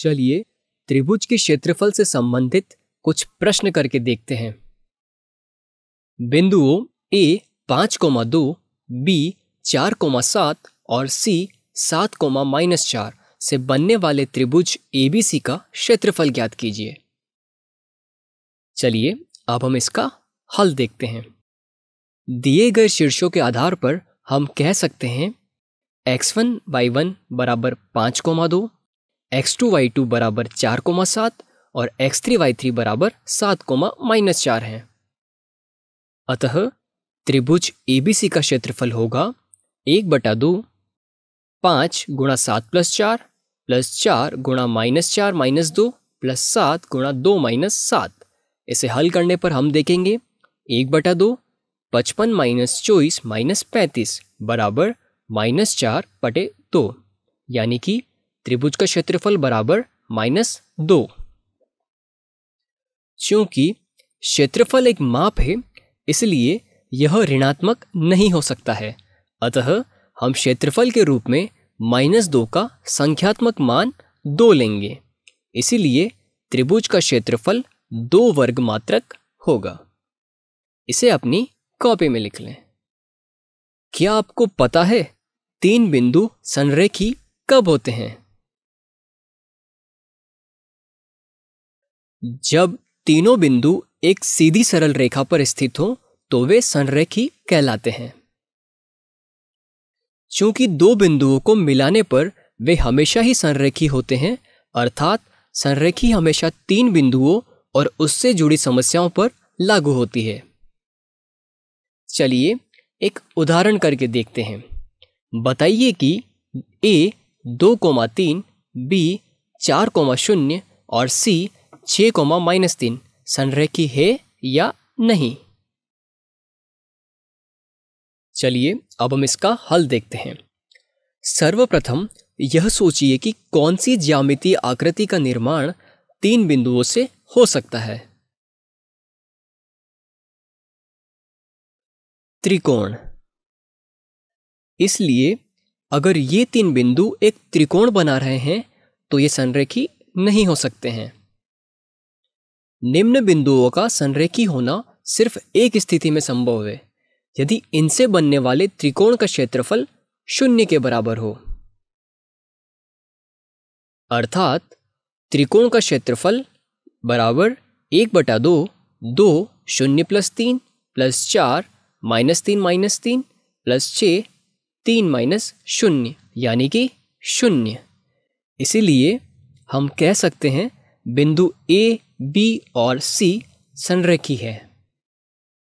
चलिए त्रिभुज के क्षेत्रफल से संबंधित कुछ प्रश्न करके देखते हैं बिंदुओं ए पांच कोमा दो बी चार कोमा सात और सी सात कोमा माइनस चार से बनने वाले त्रिभुज एबीसी का क्षेत्रफल ज्ञात कीजिए चलिए अब हम इसका हल देखते हैं दिए गए शीर्षों के आधार पर हम कह सकते हैं एक्स वन बाई वन बराबर पांच कोमा दो एक्स टू वाई टू बराबर चार कोमा सात और एक्स थ्री वाई थ्री बराबर सात कोमा माइनस चार हैं अतः त्रिभुज सी का क्षेत्रफल होगा एक बटा दो पाँच गुणा सात प्लस चार प्लस चार गुणा माइनस चार माइनस दो प्लस सात गुणा दो माइनस सात इसे हल करने पर हम देखेंगे एक बटा दो पचपन माइनस चौबीस माइनस पैंतीस बराबर माइनस चार बटे दो यानी कि त्रिभुज का क्षेत्रफल बराबर माइनस दो चूंकि क्षेत्रफल एक माप है इसलिए यह ऋणात्मक नहीं हो सकता है अतः हम क्षेत्रफल के रूप में माइनस दो का संख्यात्मक मान दो लेंगे इसीलिए त्रिभुज का क्षेत्रफल दो वर्ग मात्रक होगा इसे अपनी कॉपी में लिख लें क्या आपको पता है तीन बिंदु संरेखी कब होते हैं जब तीनों बिंदु एक सीधी सरल रेखा पर स्थित हो तो वे संरेखी कहलाते हैं चूंकि दो बिंदुओं को मिलाने पर वे हमेशा ही संरेखी होते हैं अर्थात संरेखी हमेशा तीन बिंदुओं और उससे जुड़ी समस्याओं पर लागू होती है चलिए एक उदाहरण करके देखते हैं बताइए कि ए दो कोमा तीन बी चार कोमा शून्य और सी छः कोमा माइनस तीन संरेखी है या नहीं चलिए अब हम इसका हल देखते हैं सर्वप्रथम यह सोचिए कि कौन सी ज्यामिति आकृति का निर्माण तीन बिंदुओं से हो सकता है त्रिकोण इसलिए अगर ये तीन बिंदु एक त्रिकोण बना रहे हैं तो ये संरेखी नहीं हो सकते हैं निम्न बिंदुओं का संरेखी होना सिर्फ एक स्थिति में संभव है यदि इनसे बनने वाले त्रिकोण का क्षेत्रफल शून्य के बराबर हो अर्थात त्रिकोण का क्षेत्रफल बराबर एक बटा दो दो शून्य प्लस तीन प्लस चार माइनस तीन माइनस तीन प्लस छ तीन माइनस शून्य यानी कि शून्य इसीलिए हम कह सकते हैं बिंदु ए बी और सी संरेखी है